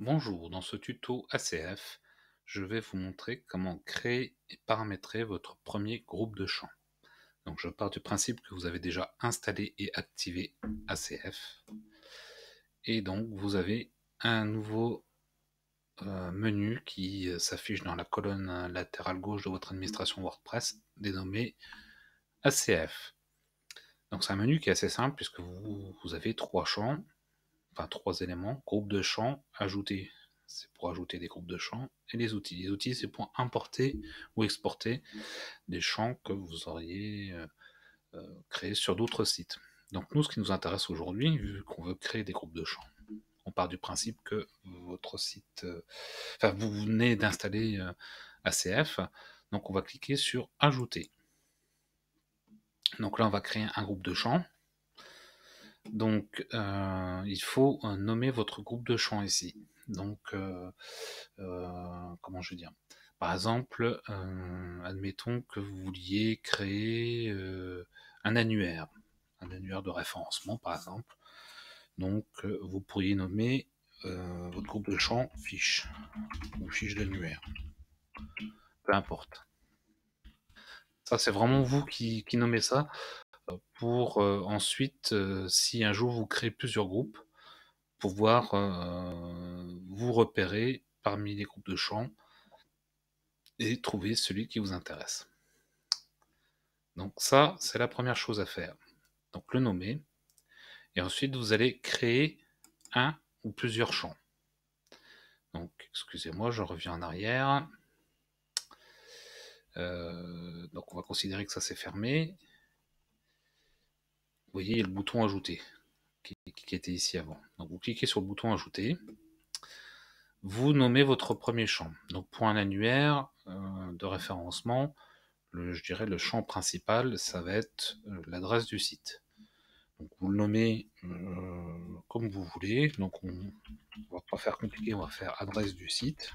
Bonjour, dans ce tuto ACF, je vais vous montrer comment créer et paramétrer votre premier groupe de champs. Donc je pars du principe que vous avez déjà installé et activé ACF. Et donc vous avez un nouveau euh, menu qui euh, s'affiche dans la colonne euh, latérale gauche de votre administration WordPress, dénommé ACF. Donc c'est un menu qui est assez simple puisque vous avez trois champs enfin trois éléments, groupe de champs, ajouter, c'est pour ajouter des groupes de champs, et les outils. Les outils, c'est pour importer ou exporter des champs que vous auriez euh, euh, créés sur d'autres sites. Donc nous, ce qui nous intéresse aujourd'hui, vu qu'on veut créer des groupes de champs, on part du principe que votre site, euh, enfin vous venez d'installer ACF, donc on va cliquer sur Ajouter. Donc là, on va créer un groupe de champs. Donc, euh, il faut euh, nommer votre groupe de champs ici. Donc, euh, comment je veux dire Par exemple, admettons que vous vouliez créer un annuaire, un annuaire de référencement, par exemple. Donc, vous pourriez nommer votre groupe de champs fiche ou fiche d'annuaire. Peu importe. Ça, c'est vraiment vous qui, qui nommez ça pour euh, ensuite, euh, si un jour vous créez plusieurs groupes, pouvoir euh, vous repérer parmi les groupes de champs et trouver celui qui vous intéresse. Donc ça, c'est la première chose à faire. Donc le nommer. Et ensuite, vous allez créer un ou plusieurs champs. Donc, excusez-moi, je reviens en arrière. donc on va considérer que ça s'est fermé voyez, le bouton ajouter qui, était ici avant. Donc vous cliquez sur le bouton ajouter. Vous nommez votre premier champ. Donc point un annuaire euh, de référencement, je dirais le champ principal, ça va être euh, l'adresse du site. Donc vous le nommez euh, comme vous voulez. Donc on ne va pas faire compliqué, on va faire adresse du site.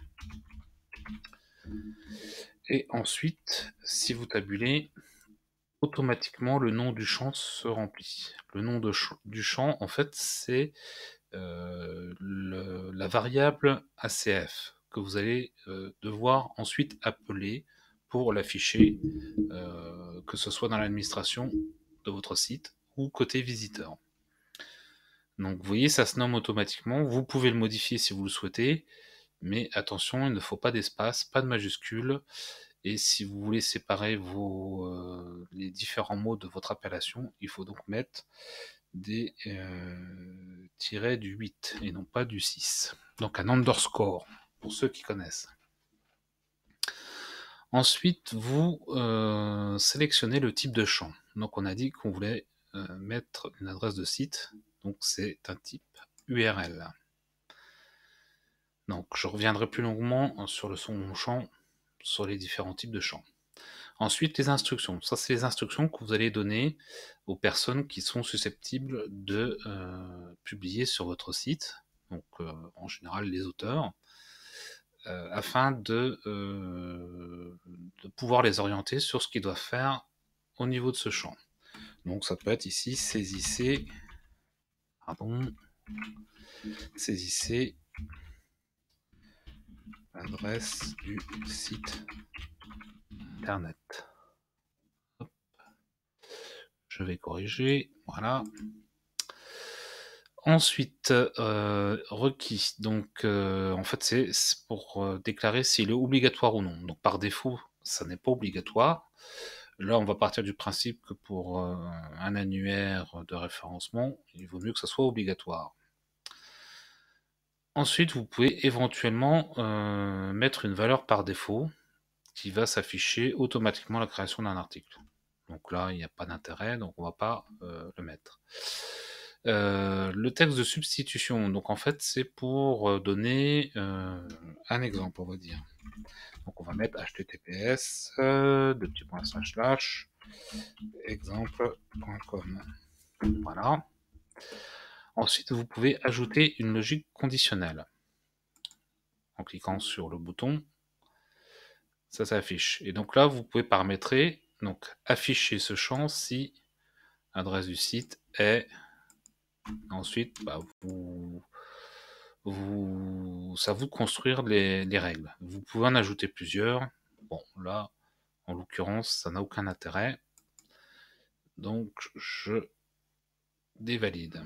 Et ensuite, si vous tabulez, automatiquement le nom du champ se remplit. Le nom de du champ, en fait, c'est euh, la variable ACF que vous allez euh, devoir ensuite appeler pour l'afficher, euh, que ce soit dans l'administration de votre site ou côté visiteur. Donc vous voyez, ça se nomme automatiquement. Vous pouvez le modifier si vous le souhaitez, mais attention, il ne faut pas d'espace, pas de majuscule et si vous voulez séparer vos, euh, les différents mots de votre appellation, il faut donc mettre des euh, tirets du 8 et non pas du 6. Donc un underscore, pour ceux qui connaissent. Ensuite, vous euh, sélectionnez le type de champ. Donc on a dit qu'on voulait mettre une adresse de site. Donc c'est un type URL. Donc je reviendrai plus longuement sur le son champ sur les différents types de champs. Ensuite, les instructions. Ça, c'est les instructions que vous allez donner aux personnes qui sont susceptibles de euh, publier sur votre site, donc euh, en général les auteurs, euh, afin de, de, pouvoir les orienter sur ce qu'ils doivent faire au niveau de ce champ. Donc ça peut être ici, saisissez, pardon, saisissez adresse du site internet. Je vais corriger. Voilà. Ensuite, euh, requis. Donc, euh, en fait, c'est pour euh, déclarer s'il est obligatoire ou non. Donc, par défaut, ça n'est pas obligatoire. Là, on va partir du principe que pour un annuaire de référencement, il vaut mieux que ça soit obligatoire. Ensuite, vous pouvez éventuellement euh, mettre une valeur par défaut qui va s'afficher automatiquement à la création d'un article. Donc là, il n'y a pas d'intérêt, donc on ne va pas euh, le mettre. Euh, le texte de substitution, donc en fait, c'est pour donner un exemple, on va dire. Donc on va mettre https, deux exemple.com. Voilà. Ensuite, vous pouvez ajouter une logique conditionnelle en cliquant sur le bouton. Ça s'affiche. Et donc là, vous pouvez paramétrer, donc afficher ce champ si l'adresse du site est. Ensuite, bah, vous, vous, ça vous construire les règles. Vous pouvez en ajouter plusieurs. Bon, là, en l'occurrence, ça n'a aucun intérêt. Donc, je dévalide.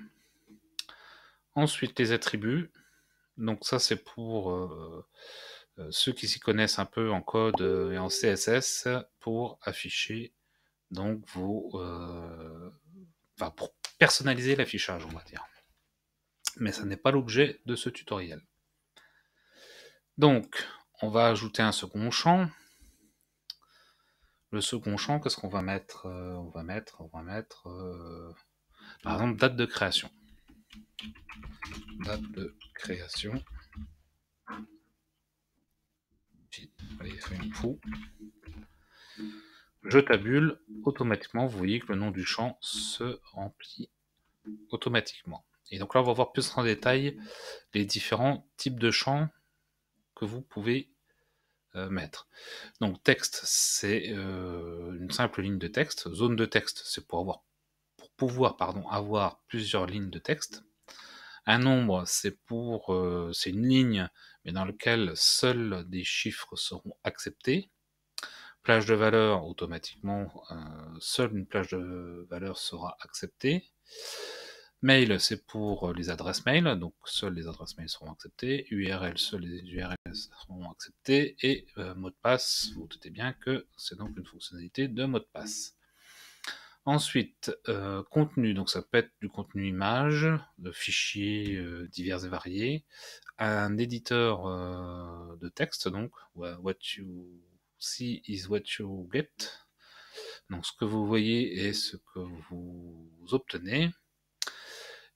Ensuite, les attributs. Donc ça, c'est pour euh, euh, ceux qui s'y connaissent un peu en code euh, et en CSS pour afficher donc vos, enfin, pour personnaliser l'affichage, on va dire. Mais ça n'est pas l'objet de ce tutoriel. Donc, on va ajouter un second champ. Le second champ, qu'est-ce qu'on va mettre On va mettre, on va mettre, par exemple, date de création date de création. Je tabule, automatiquement, vous voyez que le nom du champ se remplit automatiquement. Et donc là, on va voir plus en détail les différents types de champs que vous pouvez euh, mettre. Donc texte, c'est euh, une simple ligne de texte. Zone de texte, c'est pour avoir pouvoir pardon, avoir plusieurs lignes de texte. Un nombre, c'est pour euh, c'est une ligne, mais dans laquelle seuls des chiffres seront acceptés. Plage de valeur, automatiquement, euh, seule une plage de valeur sera acceptée. Mail, c'est pour les adresses mail, donc seules les adresses mail seront acceptées. URL, seules les URL seront acceptées. Et euh, mot de passe, vous doutez bien que c'est donc une fonctionnalité de mot de passe. Ensuite, euh, contenu, donc ça peut être du contenu image, de fichiers euh, divers et variés, un éditeur euh, de texte, donc what you see is what you get. Donc ce que vous voyez est ce que vous obtenez.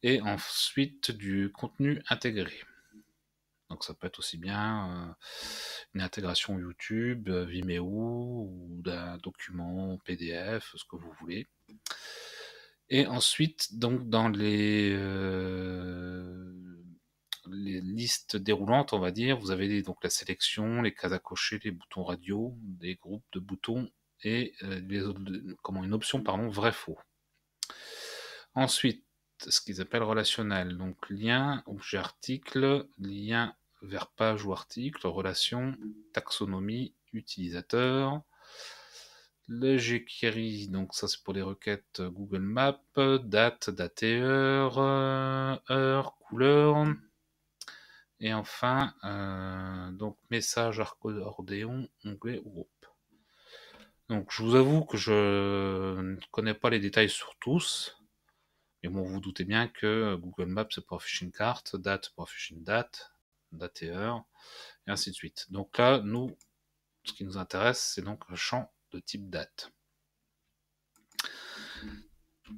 Et ensuite du contenu intégré. Donc ça peut être aussi bien euh, une intégration YouTube, euh, Vimeo ou d'un document PDF, ce que vous voulez. Et ensuite, donc dans les, euh, listes déroulantes, on va dire, vous avez donc la sélection, les cases à cocher, les boutons radio, des groupes de boutons et les, comment, une option pardon vrai faux. Ensuite, ce qu'ils appellent relationnel. Donc lien, objet article, lien vers page ou article, relation, taxonomie, utilisateur. Le query, donc ça c'est pour les requêtes euh, Google Maps, date, date et heure, euh, heure, couleur. Et enfin, euh, donc message ordéon onglet ou groupe. Donc je vous avoue que je ne connais pas les détails sur tous vous, vous doutez bien que Google Maps, c'est pour afficher une carte, date, pour afficher une date, date et heure, et ainsi de suite. Donc là, nous, ce qui nous intéresse, c'est donc le champ de type date.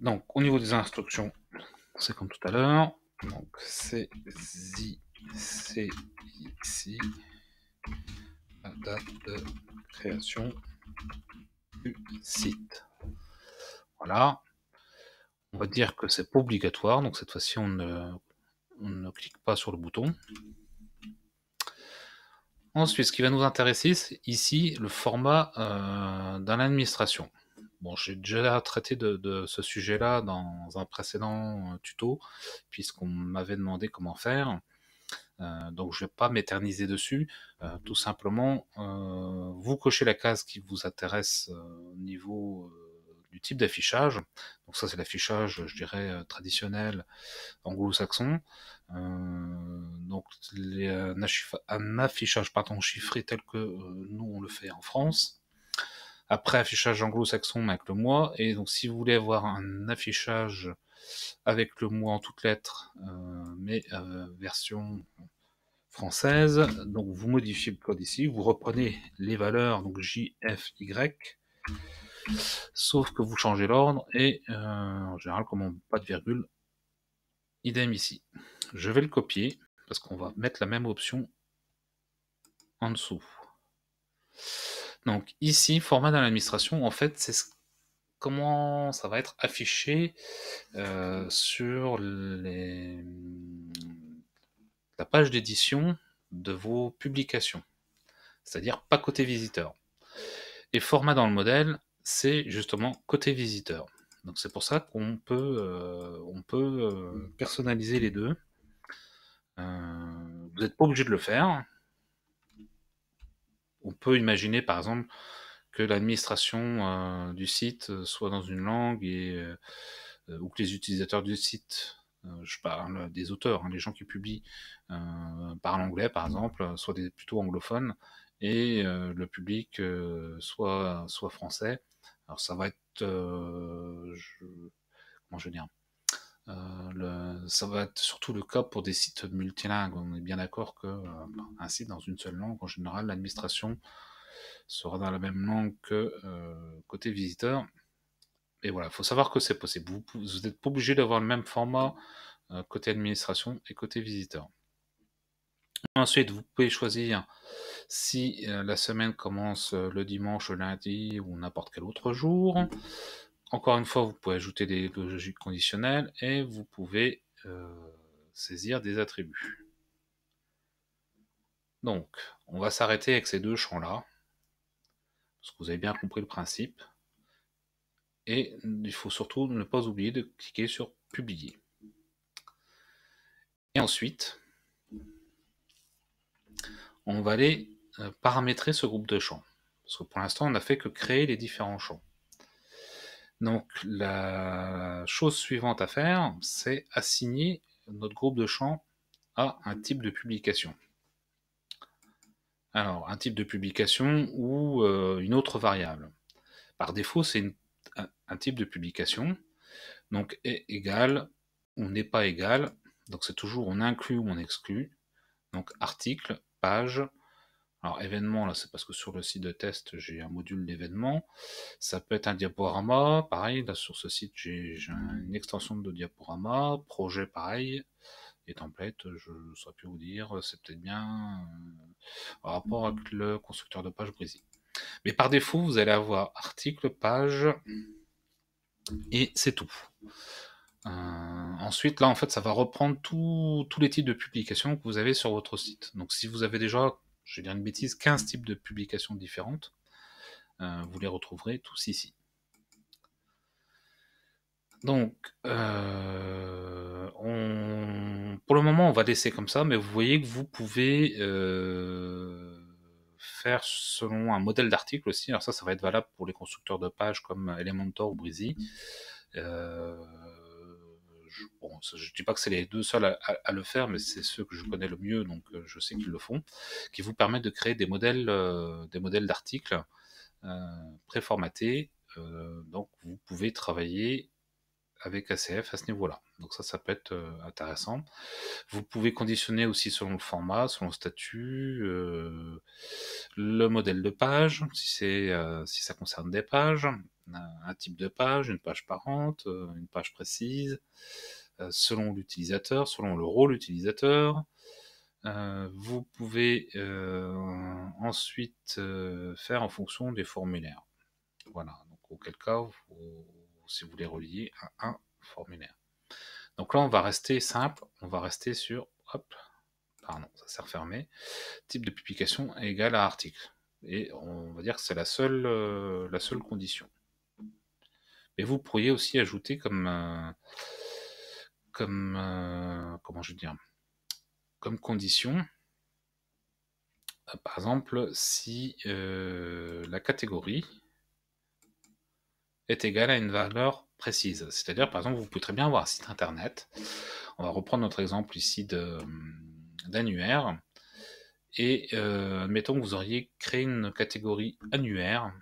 Donc, au niveau des instructions, c'est comme tout à l'heure. Donc, c'est c'est ici la date de création du site. Voilà. On va mmh. dire que c'est pas obligatoire, donc cette fois-ci on ne, ne clique pas sur le bouton. Ensuite, ce qui va nous intéresser, c'est ici le format euh, dans l'administration. Bon, j'ai déjà traité de, ce sujet-là dans un précédent euh, tuto, puisqu'on m'avait demandé comment faire. Euh, donc je ne vais pas m'éterniser dessus. tout simplement, vous cochez la case qui vous intéresse au niveau du type d'affichage. Donc ça, c'est l'affichage, je dirais, euh, traditionnel anglo-saxon. Euh, donc les, un, euh, un, affichage chiffré tel que nous, on le fait en France. Après, affichage anglo-saxon avec le mois. Et donc si vous voulez avoir un affichage avec le mois en toutes lettres, mais version française, donc vous modifiez le code ici, vous reprenez les valeurs, donc J, F, Y, Sauf que vous changez l'ordre et euh, en général, comme pas de virgule, idem ici. Je vais le copier parce qu'on va mettre la même option en dessous. Donc ici, format dans l'administration, en fait, c'est comment ça va être affiché euh, sur les... la page d'édition de vos publications, c'est-à-dire pas côté visiteur. Et format dans le modèle, c'est justement côté visiteur. Donc c'est pour ça qu'on peut, euh, on peut euh, personnaliser les deux. Euh, vous n'êtes pas obligé de le faire. On peut imaginer par exemple que l'administration du site soit dans une langue et, ou que les utilisateurs du site je parle des auteurs, hein, les gens qui publient parlent par l'anglais par exemple, soit des, plutôt anglophones, et le public soit, soit français, alors ça va être, euh, comment je veux dire, euh, ça va être surtout le cas pour des sites multilingues. On est bien d'accord que euh, mmh. site dans une seule langue, en général, l'administration sera dans la même langue que côté visiteur. Et voilà, il faut savoir que c'est possible. Vous n'êtes pas obligé d'avoir le même format côté administration et côté visiteur. Ensuite, vous pouvez choisir si euh, la semaine commence euh, le dimanche, le lundi ou n'importe quel autre jour. Encore une fois, vous pouvez ajouter des logiques conditionnelles et vous pouvez euh, saisir des attributs. Donc, on va s'arrêter avec ces deux champs-là, parce que vous avez bien compris le principe. Et il faut surtout ne pas oublier de cliquer sur Publier. Et ensuite, on va aller euh, paramétrer ce groupe de champs. Parce que pour l'instant, on n'a fait que créer les différents champs. Donc la chose suivante à faire, c'est assigner notre groupe de champs à un type de publication. Alors, un type de publication ou euh, une autre variable. Par défaut, c'est un type de publication. Donc, est égal ou n'est pas égal. Donc, c'est toujours on inclut ou on exclut. Donc, article page. Alors événement, là, c'est parce que sur le site de test, j'ai un module d'événement, Ça peut être un diaporama, pareil, là sur ce site, j'ai une extension de diaporama, projet pareil, et template, je ne saurais plus vous dire, c'est peut-être bien euh, en rapport avec le constructeur de page Brésil. Mais par défaut, vous allez avoir article, page, et c'est tout. Euh, ensuite, là, en fait, ça va reprendre tous les types de publications que vous avez sur votre site. Donc, si vous avez déjà, je vais dire une bêtise, 15 types de publications différentes, euh, vous les retrouverez tous ici. Donc, euh, pour le moment, on va laisser comme ça, mais vous voyez que vous pouvez faire selon un modèle d'article aussi. Alors ça, ça va être valable pour les constructeurs de pages comme Elementor ou Breezy je, ne dis pas que c'est les deux seuls à, le faire, mais c'est ceux que je connais le mieux, donc euh, je sais qu'ils le font, qui vous permettent de créer des modèles, euh, des modèles d'articles euh, préformatés. donc vous pouvez travailler avec ACF à ce niveau-là. Donc ça, ça peut être intéressant. Vous pouvez conditionner aussi selon le format, selon le statut, le modèle de page, si, c'est, si ça concerne des pages, un, type de page, une page parente, euh, une page précise, euh, selon l'utilisateur, selon le rôle utilisateur. Euh, vous pouvez ensuite faire en fonction des formulaires. Voilà, donc auquel cas, vous, si vous voulez relier à un formulaire. Donc là, on va rester simple, on va rester sur, hop, pardon, ça s'est refermé, type de publication égal à article. Et on va dire que c'est la seule, la seule condition. Et vous pourriez aussi ajouter comme, euh, comme euh, comment je veux dire, comme condition, euh, par exemple, si la catégorie est égale à une valeur précise. C'est-à-dire, par exemple, vous pouvez très bien avoir un site internet. On va reprendre notre exemple ici d'annuaire. Et mettons que vous auriez créé une catégorie annuaire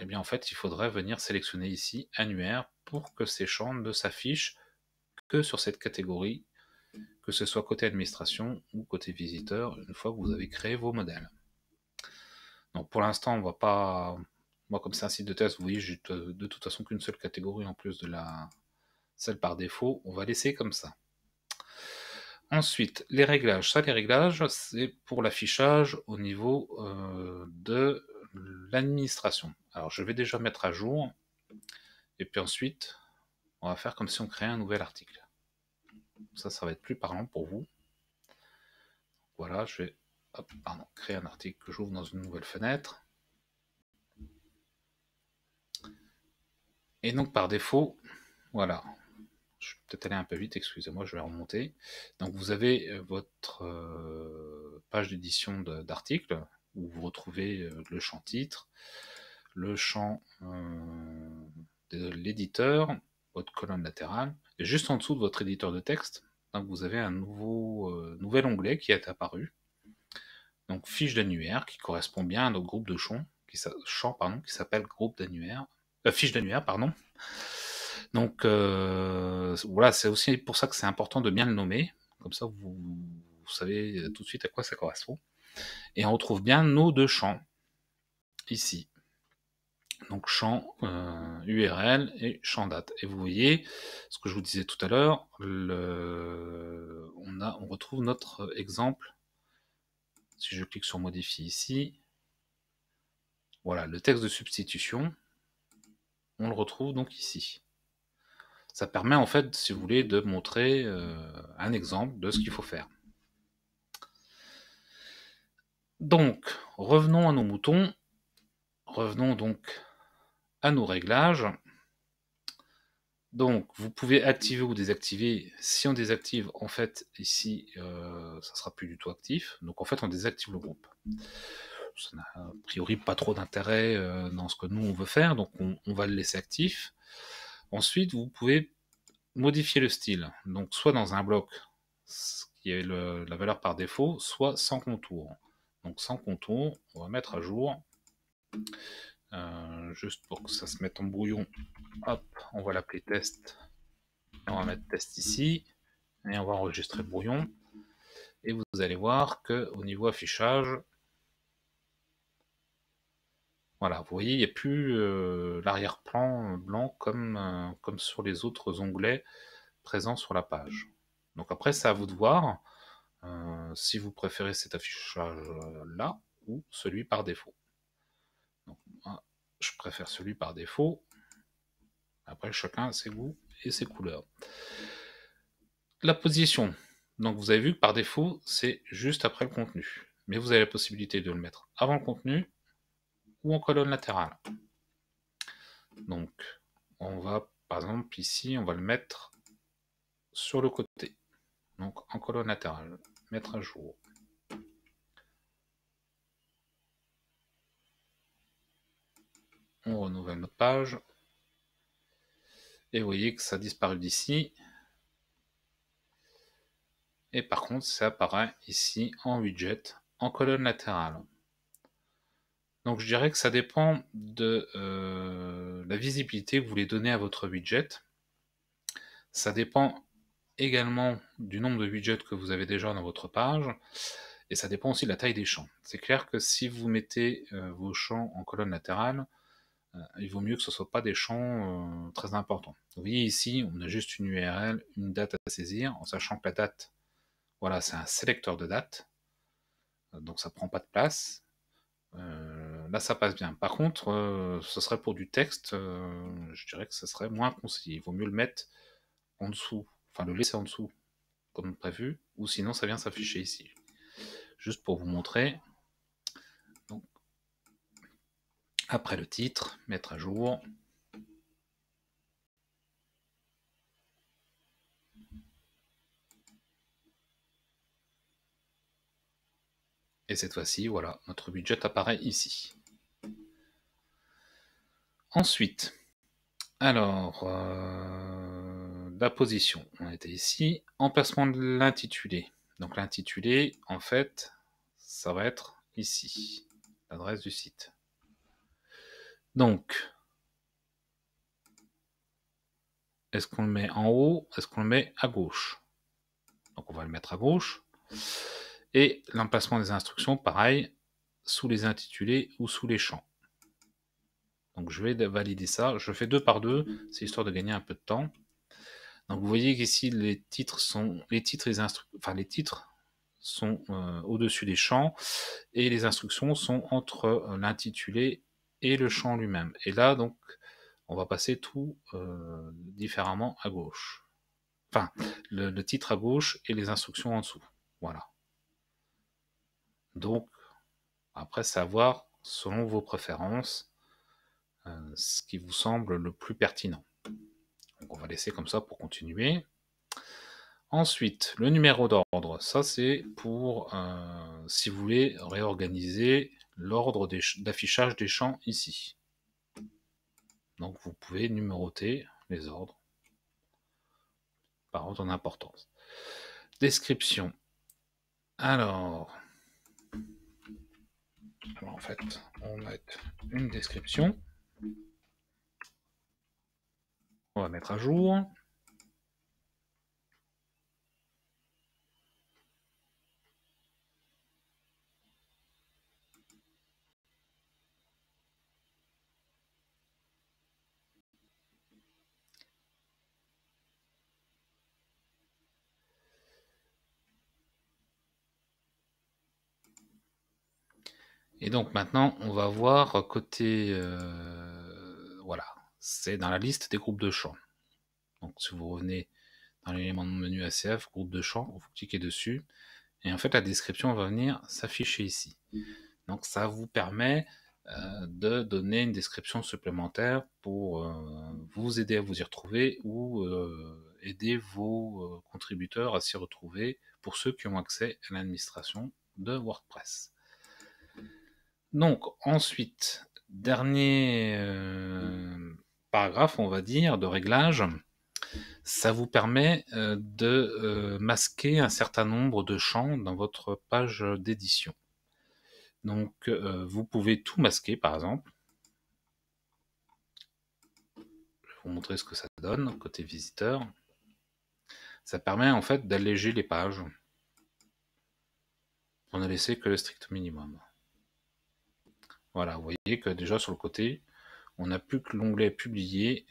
eh bien en fait, il faudrait venir sélectionner ici annuaire pour que ces champs ne s'affichent que sur cette catégorie, que ce soit côté administration ou côté visiteur, une fois que vous avez créé vos modèles. Donc pour l'instant, on ne va pas. Moi, comme c'est un site de test, vous voyez, j'ai de toute façon qu'une seule catégorie en plus de la celle par défaut. On va laisser comme ça. Ensuite, les réglages. Ça, les réglages, c'est pour l'affichage au niveau euh, de l'administration. Alors je vais déjà mettre à jour. Et puis ensuite, on va faire comme si on créait un nouvel article. Ça, ça va être plus parlant pour vous. Voilà, je vais créer un article que j'ouvre dans une nouvelle fenêtre. Et donc par défaut, voilà, je suis peut-être allé un peu vite, excusez-moi, je vais remonter. Donc vous avez euh, votre euh, page d'édition d'article où vous retrouvez euh, le champ titre, le champ euh, de l'éditeur, votre colonne latérale, et juste en dessous de votre éditeur de texte, donc vous avez un nouveau, euh, nouvel onglet qui est apparu. Donc fiche d'annuaire qui correspond bien à notre groupe de champs qui, champ, qui s'appelle groupe d'annuaire, euh, fiche d'annuaire, pardon. Donc voilà, c'est aussi pour ça que c'est important de bien le nommer. Comme ça, vous, vous, savez tout de suite à quoi ça correspond. Et on retrouve bien nos deux champs ici donc champ URL euh, et champ date. Et vous voyez ce que je vous disais tout à l'heure, on, a, on retrouve notre exemple. Si je clique sur modifier ici, voilà, le texte de substitution, on le retrouve donc ici. Ça permet en fait, si vous voulez, de montrer euh, un exemple de ce qu'il faut faire. Donc, revenons à nos moutons revenons donc à nos réglages. Donc, vous pouvez activer ou désactiver. Si on désactive, en fait, ici, euh, ça sera plus du tout actif. Donc, en fait, on désactive le groupe. Ça n'a a priori pas trop d'intérêt euh, dans ce que nous, on veut faire. Donc, on, va le laisser actif. Ensuite, vous pouvez modifier le style. Donc, soit dans un bloc, qui est la valeur par défaut, soit sans contour. Donc, sans contour, on va mettre à jour euh, juste pour que ça se mette en brouillon. Hop, on va l'appeler test. on va mettre test ici. Et on va enregistrer brouillon. Et vous allez voir que au niveau affichage, voilà, vous voyez, il n'y a plus euh, l'arrière-plan blanc comme, euh, comme sur les autres onglets présents sur la page. Donc après, c'est à vous de voir si vous préférez cet affichage-là ou celui par défaut. Ah, je préfère celui par défaut. Après, chacun a ses goûts et ses couleurs. La position. Donc, vous avez vu que par défaut, c'est juste après le contenu. Mais vous avez la possibilité de le mettre avant le contenu ou en colonne latérale. Donc, on va, par exemple, ici, on va le mettre sur le côté. Donc, en colonne latérale. Mettre à jour. on renouvelle notre page. Et vous voyez que ça a disparu d'ici. Et par contre, ça apparaît ici en widget, en colonne latérale. Donc je dirais que ça dépend de euh, la visibilité que vous voulez donner à votre widget. Ça dépend également du nombre de widgets que vous avez déjà dans votre page. Et ça dépend aussi de la taille des champs. C'est clair que si vous mettez euh, vos champs en colonne latérale, euh, il vaut mieux que ce ne soit pas des champs euh, très importants. Vous voyez ici, on a juste une URL, une date à saisir, en sachant que la date, voilà, c'est un sélecteur de date, euh, donc ça ne prend pas de place. là, ça passe bien. Par contre, ce serait pour du texte, je dirais que ce serait moins conseillé. Il vaut mieux le mettre en dessous, enfin le laisser en dessous, comme prévu, ou sinon ça vient s'afficher ici. Juste pour vous montrer, Après le titre, mettre à jour. Et cette fois-ci, voilà, notre budget apparaît ici. Ensuite, alors, euh, la position, on était ici. Emplacement de l'intitulé. Donc l'intitulé, en fait, ça va être ici, l'adresse du site. Donc, est-ce qu'on le met en haut Est-ce qu'on le met à gauche Donc, on va le mettre à gauche. Et l'emplacement des instructions, pareil, sous les intitulés ou sous les champs. Donc, je vais valider ça. Je fais deux par deux, c'est histoire de gagner un peu de temps. Donc, vous voyez qu'ici, les titres sont les titres, les enfin les titres sont euh, au-dessus des champs et les instructions sont entre euh, l'intitulé le champ lui-même. Et là, donc, on va passer tout euh, différemment à gauche. Enfin, le, titre à gauche et les instructions en dessous. Voilà. Donc, après, savoir, selon vos préférences, euh, ce qui vous semble le plus pertinent. Donc, on va laisser comme ça pour continuer. Ensuite, le numéro d'ordre. Ça, c'est pour... Euh, si vous voulez réorganiser l'ordre d'affichage des, champs ici. Donc vous pouvez numéroter les ordres par ordre d'importance. Description. Alors, en fait, on va mettre une description. On va mettre à jour. Et donc maintenant, on va voir côté... Euh, voilà, c'est dans la liste des groupes de champs. Donc si vous revenez dans l'élément de menu ACF, groupe de champs, vous cliquez dessus. Et en fait, la description va venir s'afficher ici. Donc ça vous permet euh, de donner une description supplémentaire pour euh, vous aider à vous y retrouver ou aider vos contributeurs à s'y retrouver pour ceux qui ont accès à l'administration de WordPress. Donc ensuite, dernier euh, paragraphe, on va dire, de réglage, ça vous permet euh, de euh, masquer un certain nombre de champs dans votre page d'édition. Donc vous pouvez tout masquer, par exemple. Je vais vous montrer ce que ça donne côté visiteur. Ça permet en fait d'alléger les pages. On a laissé que le strict minimum. Voilà, vous voyez que déjà sur le côté, on n'a plus que l'onglet Publier »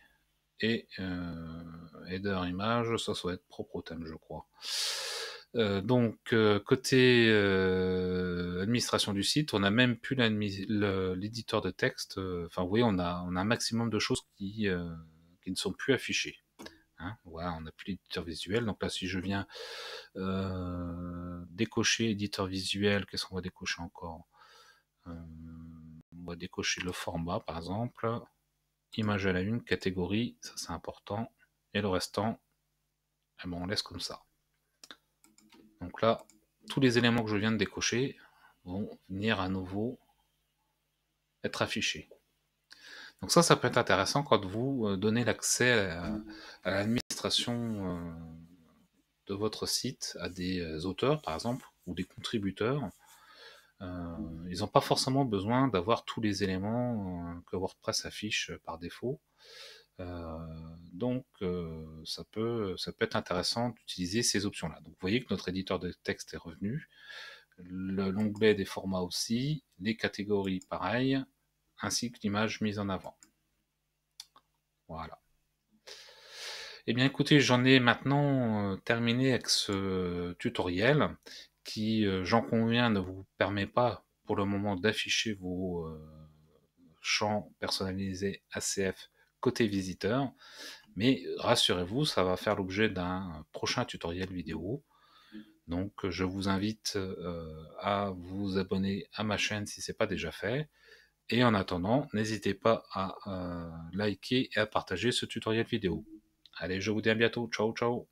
et euh, header image, ça, soit être propre au thème, je crois. Euh, donc euh, côté euh, administration du site, on n'a même plus l'éditeur de texte. Enfin, vous voyez, on a, on a un maximum de choses qui, ne sont plus affichées. Hein. voilà, on n'a plus l'éditeur visuel. Donc là, si je viens décocher éditeur visuel, qu'est-ce qu'on va décocher encore on va décocher le format par exemple, image à la une, catégorie, ça c'est important, et le restant, eh ben, on laisse comme ça. Donc là, tous les éléments que je viens de décocher vont venir à nouveau être affichés. Donc ça, ça peut être intéressant quand vous euh, donnez l'accès à l'administration euh, de votre site à des euh, auteurs, par exemple, ou des contributeurs euh, ils n'ont pas forcément besoin d'avoir tous les éléments euh, que WordPress affiche euh, par défaut. donc ça, peut, être intéressant d'utiliser ces options-là. Donc vous voyez que notre éditeur de texte est revenu, l'onglet des formats aussi, les catégories pareil, ainsi que l'image mise en avant. Voilà. Eh bien écoutez, j'en ai maintenant terminé avec ce tutoriel qui, euh, j'en conviens, ne vous permet pas pour le moment d'afficher vos euh, champs personnalisés ACF côté visiteur. Mais rassurez-vous, ça va faire l'objet d'un prochain tutoriel vidéo. Donc je vous invite euh, à vous abonner à ma chaîne si ce n'est pas déjà fait. Et en attendant, n'hésitez pas à liker et à partager ce tutoriel vidéo. Allez, je vous dis à bientôt. Ciao, ciao